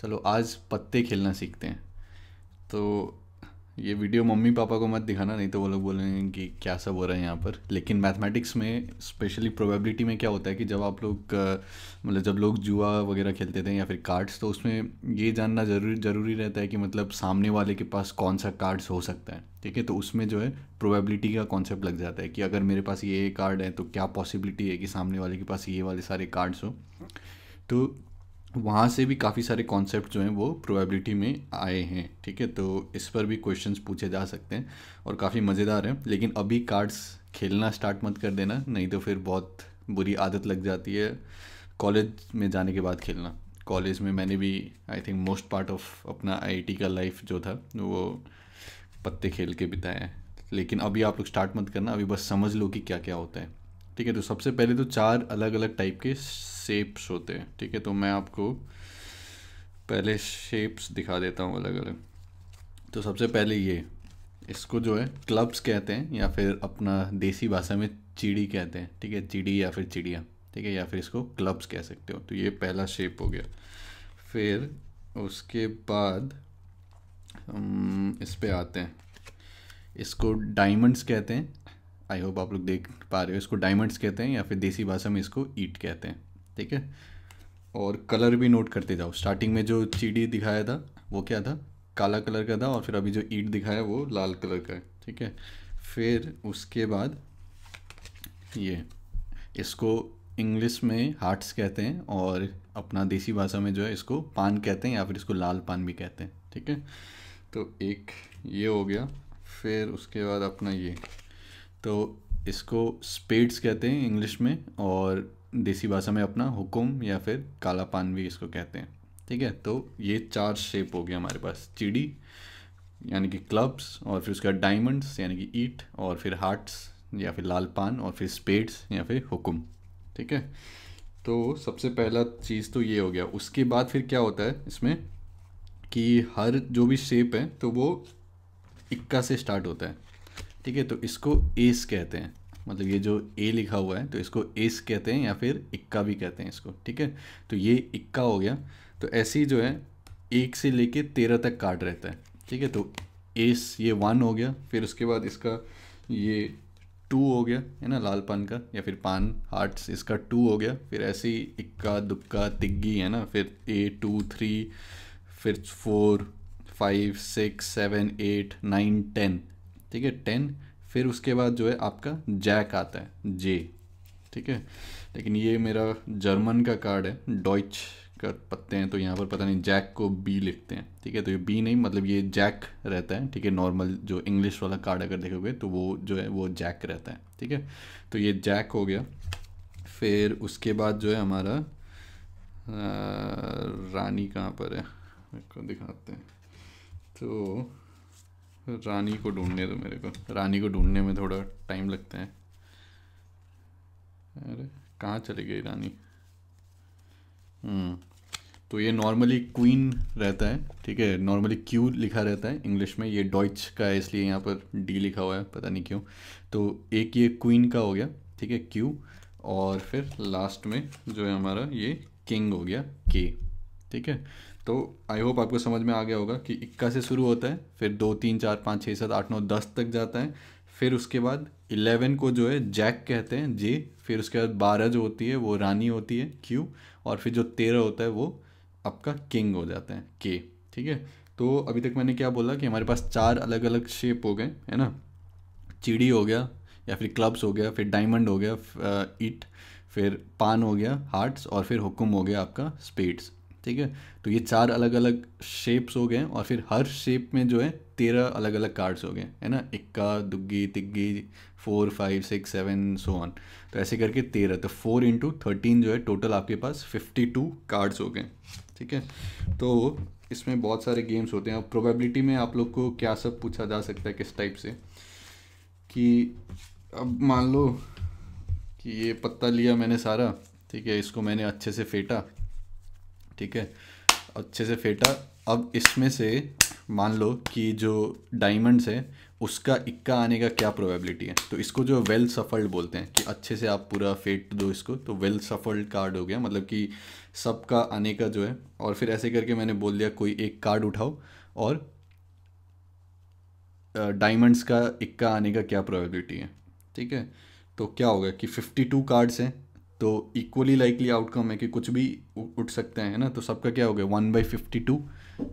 चलो आज पत्ते खेलना सीखते हैं तो ये वीडियो मम्मी पापा को मत दिखाना नहीं तो वो लोग बोलेंगे कि क्या सब हो रहा है यहाँ पर लेकिन मैथमेटिक्स में स्पेशली प्रोबेबिलिटी में क्या होता है कि जब आप लोग मतलब जब लोग जुआ वगैरह खेलते थे या फिर कार्ड्स तो उसमें ये जानना जरूरी ज़रूरी रहता है कि मतलब सामने वाले के पास कौन सा कार्ड्स हो सकता है ठीक है तो उसमें जो है प्रोबेबिलिटी का कॉन्सेप्ट लग जाता है कि अगर मेरे पास ये कार्ड है तो क्या पॉसिबिलिटी है कि सामने वाले के पास ये वाले सारे कार्ड्स हो तो वहाँ से भी काफ़ी सारे कॉन्सेप्ट जो हैं वो प्रोबेबिलिटी में आए हैं ठीक है तो इस पर भी क्वेश्चंस पूछे जा सकते हैं और काफ़ी मज़ेदार हैं लेकिन अभी कार्ड्स खेलना स्टार्ट मत कर देना नहीं तो फिर बहुत बुरी आदत लग जाती है कॉलेज में जाने के बाद खेलना कॉलेज में मैंने भी I think most part of अपना आई का लाइफ जो था वो पत्ते खेल के बिताए हैं लेकिन अभी आप लोग स्टार्ट मत करना अभी बस समझ लो कि क्या क्या होता है ठीक है तो सबसे पहले तो चार अलग अलग टाइप के शेप्स होते हैं ठीक है तो मैं आपको पहले शेप्स दिखा देता हूँ अलग अलग तो सबसे पहले ये इसको जो है क्लब्स कहते हैं या फिर अपना देसी भाषा में चिड़ी कहते हैं ठीक है चिड़ी या फिर चिड़िया ठीक है या फिर इसको क्लब्स कह सकते हो तो ये पहला शेप हो गया फिर उसके बाद इस पर आते हैं इसको डायमंड्स कहते हैं आई होप आप लोग देख पा रहे हो इसको डायमंड्स कहते हैं या फिर देसी भाषा में इसको ईट कहते हैं ठीक है और कलर भी नोट करते जाओ स्टार्टिंग में जो चीड़ी दिखाया था वो क्या था काला कलर का था और फिर अभी जो ईट दिखाया वो लाल कलर का है ठीक है फिर उसके बाद ये इसको इंग्लिश में हार्ट्स कहते हैं और अपना देसी भाषा में जो है इसको पान कहते हैं या फिर इसको लाल पान भी कहते हैं ठीक है तो एक ये हो गया फिर उसके बाद अपना ये तो इसको स्पेड्स कहते हैं इंग्लिश में और देसी भाषा में अपना हुकुम या फिर काला पान भी इसको कहते हैं ठीक है तो ये चार शेप हो गए हमारे पास चिड़ी यानी कि क्लब्स और फिर उसका डायमंड्स यानी कि ईट और फिर हार्ट्स या फिर लाल पान और फिर स्पेड्स या फिर हुकुम ठीक है तो सबसे पहला चीज़ तो ये हो गया उसके बाद फिर क्या होता है इसमें कि हर जो भी शेप है तो वो इक्का से स्टार्ट होता है ठीक है तो इसको एस कहते हैं मतलब ये जो ए लिखा हुआ है तो इसको एस कहते हैं या फिर इक्का भी कहते हैं इसको ठीक है तो ये इक्का हो गया तो ऐसे ही जो है एक से लेके तेरह तक कार्ड रहता है ठीक है तो एस ये वन हो गया फिर उसके बाद इसका ये टू हो गया है ना लाल पान का या फिर पान हार्ट्स इसका टू हो गया फिर ऐसे ही इक्का दुक्का तिग्गी है ना फिर ए टू थ्री फिर four five six seven eight nine ten ठीक है टेन फिर उसके बाद जो है आपका जैक आता है जे ठीक है लेकिन ये मेरा जर्मन का कार्ड है डॉइच का पत्ते हैं तो यहाँ पर पता नहीं जैक को बी लिखते हैं ठीक है तो ये बी नहीं मतलब ये जैक रहता है ठीक है नॉर्मल जो इंग्लिश वाला कार्ड अगर देखोगे तो वो जो है वो जैक रहता है ठीक है तो ये जैक हो गया फिर उसके बाद जो है हमारा आ, रानी कहाँ पर है दिखाते हैं तो रानी को ढूंढने दो मेरे को रानी को ढूंढने में थोड़ा टाइम लगता है अरे कहाँ चली गई रानी हम्म, तो ये नॉर्मली क्वीन रहता है ठीक है नॉर्मली क्यू लिखा रहता है इंग्लिश में ये डॉइच का है इसलिए यहाँ पर डी लिखा हुआ है पता नहीं क्यों तो एक ये क्वीन का हो गया ठीक है क्यू और फिर लास्ट में जो है हमारा ये किंग हो गया के ठीक है तो आई होप आपको समझ में आ गया होगा कि इक्का से शुरू होता है फिर दो तीन चार पाँच छः सात आठ नौ दस तक जाता है फिर उसके बाद इलेवन को जो है जैक कहते हैं जे फिर उसके बाद बारह जो होती है वो रानी होती है क्यू और फिर जो तेरह होता है वो आपका किंग हो जाता है के ठीक है तो अभी तक मैंने क्या बोला कि हमारे पास चार अलग अलग शेप हो गए है ना चिड़ी हो गया या फिर क्लब्स हो गया फिर डायमंड हो गया इट फिर पान हो गया हार्ट्स और फिर हुक्म हो गया आपका स्पेड्स ठीक है तो ये चार अलग अलग शेप्स हो गए और फिर हर शेप में जो है तेरह अलग अलग कार्ड्स हो गए है ना इक्का दुग्गी तिग्गी four five six seven so on तो ऐसे करके तेरह तो फोर इंटू थर्टीन जो है टोटल आपके पास फिफ्टी टू कार्ड्स हो गए ठीक है तो इसमें बहुत सारे गेम्स होते हैं प्रोबेबिलिटी में आप लोग को क्या सब पूछा जा सकता है किस टाइप से कि अब मान लो कि ये पत्ता लिया मैंने सारा ठीक है इसको मैंने अच्छे से फेंटा ठीक है अच्छे से फेंटा अब इसमें से मान लो कि जो डायमंड्स है उसका इक्का आने का क्या प्रोबेबिलिटी है तो इसको जो वेल सफल्ड बोलते हैं कि अच्छे से आप पूरा फेट दो इसको तो वेल सफल्ड कार्ड हो गया मतलब कि सब का आने का जो है और फिर ऐसे करके मैंने बोल दिया कोई एक कार्ड उठाओ और डायमंड्स का इक्का आने का क्या प्रोबेबिलिटी है ठीक है तो क्या होगा कि 52 कार्ड्स हैं तो इक्वली लाइकली आउटकम है कि कुछ भी उठ सकते हैं ना तो सबका क्या हो गया वन बाई फिफ्टी टू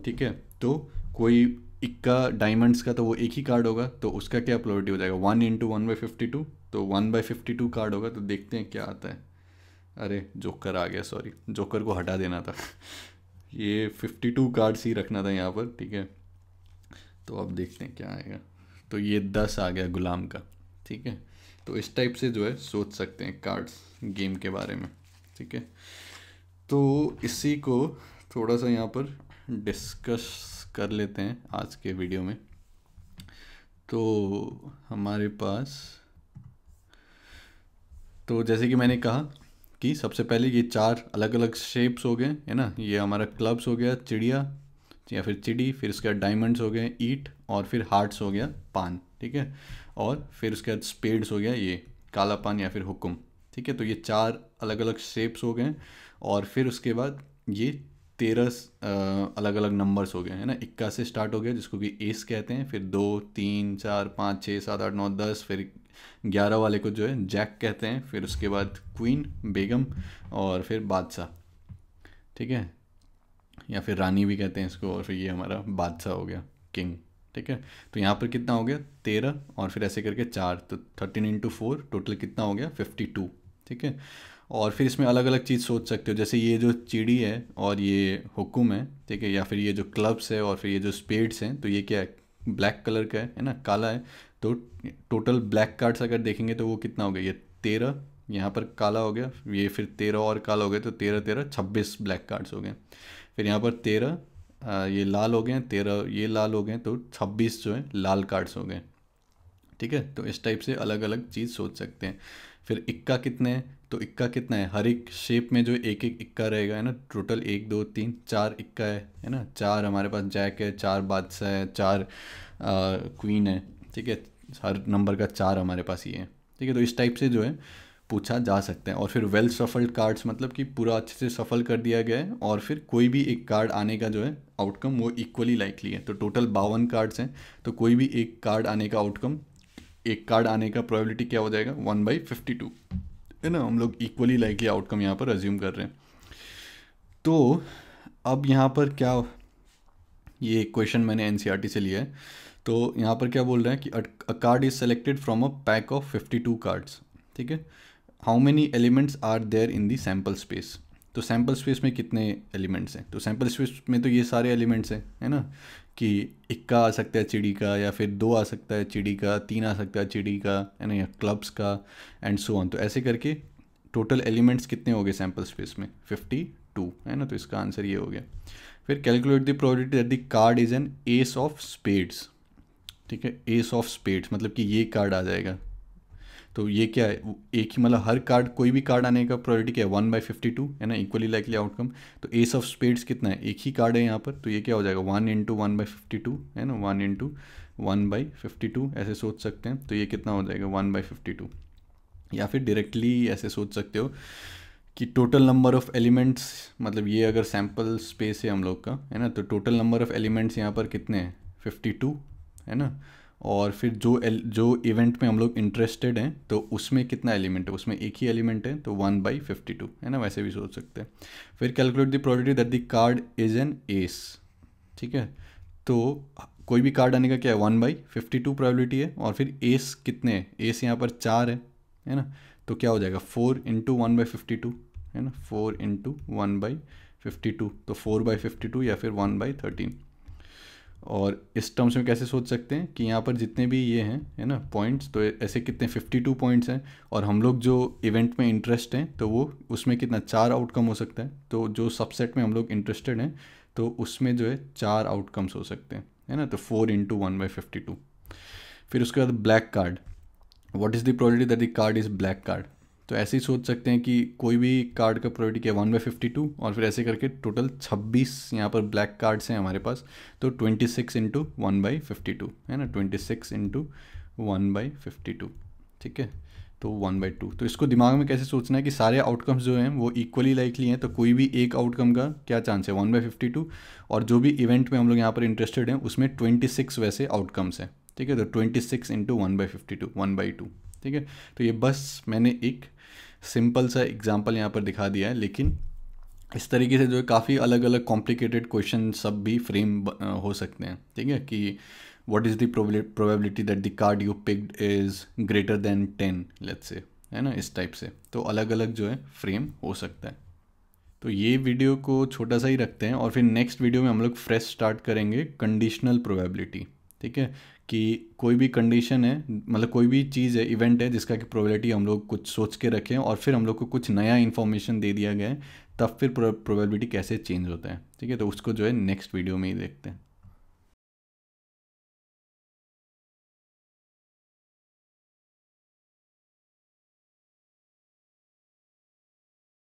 ठीक है तो कोई इक्का डायमंड्स का तो वो एक ही कार्ड होगा तो उसका क्या प्रोबेबिलिटी हो जाएगा one into one by fifty two तो one by fifty two card होगा तो देखते हैं क्या आता है अरे जोकर आ गया सॉरी जोकर को हटा देना था ये फिफ्टी टू कार्ड्स ही रखना था यहाँ पर ठीक है तो अब देखते हैं क्या आएगा तो ये दस आ गया गुलाम का ठीक है तो इस टाइप से जो है सोच सकते हैं कार्ड्स गेम के बारे में ठीक है तो इसी को थोड़ा सा यहाँ पर डिस्कस कर लेते हैं आज के वीडियो में तो हमारे पास तो जैसे कि मैंने कहा कि सबसे पहले ये चार अलग अलग शेप्स हो गए है ना ये हमारा क्लब्स हो गया चिड़िया या फिर चिड़ी फिर इसका डायमंड्स हो गए ईट और फिर हार्ट्स हो गया पान ठीक है और फिर उसके बाद स्पेड्स हो गया ये काला पान या फिर हुक्म ठीक है तो ये चार अलग अलग शेप्स हो गए और फिर उसके बाद ये तेरह अलग अलग नंबर्स हो गए है ना इक्का से स्टार्ट हो गया जिसको कि एस कहते हैं फिर दो तीन चार पाँच छः सात आठ नौ दस फिर ग्यारह वाले को जो है जैक कहते हैं फिर उसके बाद क्वीन बेगम और फिर बादशाह ठीक है या फिर रानी भी कहते हैं इसको और फिर ये हमारा बादशाह हो गया किंग ठीक है तो यहाँ पर कितना हो गया तेरह और फिर ऐसे करके चार तो थर्टीन इंटू फोर टोटल कितना हो गया फिफ्टी टू ठीक है और फिर इसमें अलग अलग चीज़ सोच सकते हो जैसे ये जो चिड़ी है और ये हुक्म है ठीक है या फिर ये जो क्लब्स है और फिर ये जो स्पेड्स हैं तो ये क्या है ब्लैक कलर का है है ना काला है तो टोटल ब्लैक कार्ड्स अगर देखेंगे तो वो कितना हो गया ये तेरह यहाँ पर काला हो गया ये फिर तेरह और काला हो गया तो तेरह तेरह छब्बीस ब्लैक कार्ड्स हो गए फिर यहाँ पर तेरह ये लाल हो गए तेरह ये लाल हो गए तो छब्बीस जो है लाल कार्ड्स हो गए ठीक है तो इस टाइप से अलग अलग चीज़ सोच सकते हैं फिर इक्का कितने हैं तो इक्का कितना है हर एक शेप में जो एक एक इक्का रहेगा है ना टोटल एक दो तीन चार इक्का है है ना चार हमारे पास जैक है चार बादशाह है चार क्वीन है ठीक है हर नंबर का चार हमारे पास ये है ठीक है तो इस टाइप से जो है पूछा जा सकता है और फिर वेल सफल्ड कार्ड्स मतलब कि पूरा अच्छे से सफल कर दिया गया है और फिर कोई भी एक कार्ड आने का जो है आउटकम वो इक्वली लाइकली है तो टोटल बावन कार्ड्स हैं तो कोई भी एक कार्ड आने का आउटकम एक कार्ड आने का प्रोबेबिलिटी क्या हो जाएगा वन बाई फिफ्टी टू है ना हम लोग इक्वली लाइकली आउटकम यहाँ पर अज्यूम कर रहे हैं तो अब यहाँ पर क्या ये क्वेश्चन मैंने एन e से लिया है तो यहाँ पर क्या बोल रहे हैं कि a card is selected from a pack of fifty two cards ठीक है how many elements are there in the sample space तो सैम्पल स्पेस में कितने एलिमेंट्स हैं तो सैम्पल स्पेस में तो ये सारे एलिमेंट्स हैं है ना कि इक्का आ सकता है चिड़ी का या फिर दो आ सकता है चिड़ी का तीन आ सकता है चिड़ी का है ना या क्लब्स का एंड सो ऑन तो ऐसे करके टोटल एलिमेंट्स कितने हो गए सैम्पल स्पेस में फिफ्टी टू है ना तो इसका आंसर ये हो गया फिर calculate the probability that the card is an ace of spades ठीक है एस ऑफ स्पेड्स मतलब कि ये कार्ड आ जाएगा तो ये क्या है एक ही मतलब हर कार्ड कोई भी कार्ड आने का प्रायोरिटी क्या है वन बाई फिफ्टी टू है ना इक्वली लाइकली आउटकम तो एस ऑफ स्पेड्स कितना है एक ही कार्ड है यहाँ पर तो ये क्या हो जाएगा one into one by fifty two है ना one into one by fifty two ऐसे सोच सकते हैं तो ये कितना हो जाएगा वन बाई फिफ्टी टू या फिर डायरेक्टली ऐसे सोच सकते हो कि टोटल नंबर ऑफ़ एलिमेंट्स मतलब ये अगर सैम्पल स्पेस है हम लोग का है ना तो टोटल नंबर ऑफ़ एलिमेंट्स यहाँ पर कितने हैं फिफ्टी टू है ना और फिर जो एल, जो इवेंट में हम लोग इंटरेस्टेड हैं तो उसमें कितना एलिमेंट है उसमें एक ही एलिमेंट है तो वन बाई फिफ्टी टू है ना वैसे भी सोच सकते हैं फिर calculate the probability that the card is an ace ठीक है तो कोई भी कार्ड आने का क्या है one by fifty two probability है और फिर एस कितने हैं एस यहाँ पर चार है है ना तो क्या हो जाएगा four into one by fifty two है ना four into one by fifty two तो फोर बाई फिफ्टी टू या फिर वन बाई थर्टीन और इस टर्म्स में कैसे सोच सकते हैं कि यहाँ पर जितने भी ये हैं है ना पॉइंट्स तो ऐसे कितने 52 पॉइंट्स हैं और हम लोग जो इवेंट में इंटरेस्ट हैं तो वो उसमें कितना चार आउटकम हो सकता है तो जो सबसेट में हम लोग इंटरेस्टेड हैं तो उसमें जो है चार आउटकम्स हो सकते हैं है ना तो four into one by fifty two फिर उसके बाद black card what is the probability that the card is black card तो ऐसे ही सोच सकते हैं कि कोई भी कार्ड का प्रायोरिटी क्या वन बाई फिफ्टी टू और फिर ऐसे करके टोटल छब्बीस यहाँ पर ब्लैक कार्ड्स हैं हमारे पास तो twenty six into one by fifty two है ना twenty six into one by fifty two ठीक है तो वन बाई टू तो इसको दिमाग में कैसे सोचना है कि सारे आउटकम्स जो हैं वो इक्वली लाइकली हैं तो कोई भी एक आउटकम का क्या चांस है वन बाई फिफ्टी टू और जो भी इवेंट में हम लोग यहाँ पर इंटरेस्टेड हैं उसमें ट्वेंटी सिक्स वैसे आउटकम्स हैं ठीक है तो twenty six into one by fifty two one by two ठीक है तो ये बस मैंने एक सिंपल सा एग्जाम्पल यहाँ पर दिखा दिया है लेकिन इस तरीके से जो है काफ़ी अलग अलग कॉम्प्लिकेटेड क्वेश्चन सब भी फ्रेम हो सकते हैं ठीक है कि what is the probability that the card you picked is greater than ten let's say है ना इस टाइप से तो अलग अलग जो है फ्रेम हो सकता है तो ये वीडियो को छोटा सा ही रखते हैं और फिर नेक्स्ट वीडियो में हम लोग फ्रेश स्टार्ट करेंगे कंडीशनल प्रोबेबिलिटी ठीक है कि कोई भी कंडीशन है मतलब कोई भी चीज़ है इवेंट है जिसका कि प्रोबेबिलिटी हम लोग कुछ सोच के रखें और फिर हम लोग को कुछ नया इन्फॉर्मेशन दे दिया गया है तब फिर प्रोबेबिलिटी कैसे चेंज होता है ठीक है तो उसको जो है नेक्स्ट वीडियो में ही देखते हैं